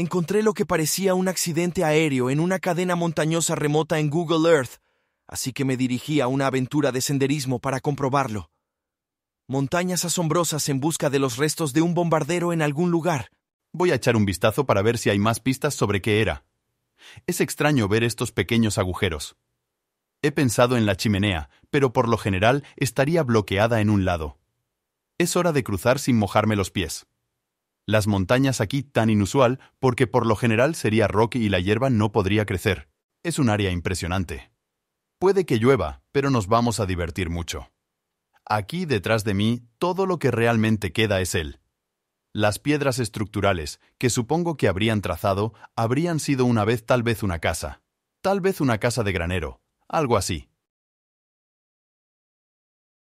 encontré lo que parecía un accidente aéreo en una cadena montañosa remota en Google Earth, así que me dirigí a una aventura de senderismo para comprobarlo. Montañas asombrosas en busca de los restos de un bombardero en algún lugar. Voy a echar un vistazo para ver si hay más pistas sobre qué era. Es extraño ver estos pequeños agujeros. He pensado en la chimenea, pero por lo general estaría bloqueada en un lado. Es hora de cruzar sin mojarme los pies las montañas aquí tan inusual porque por lo general sería roque y la hierba no podría crecer. Es un área impresionante. Puede que llueva, pero nos vamos a divertir mucho. Aquí detrás de mí todo lo que realmente queda es él. Las piedras estructurales, que supongo que habrían trazado, habrían sido una vez tal vez una casa. Tal vez una casa de granero, algo así.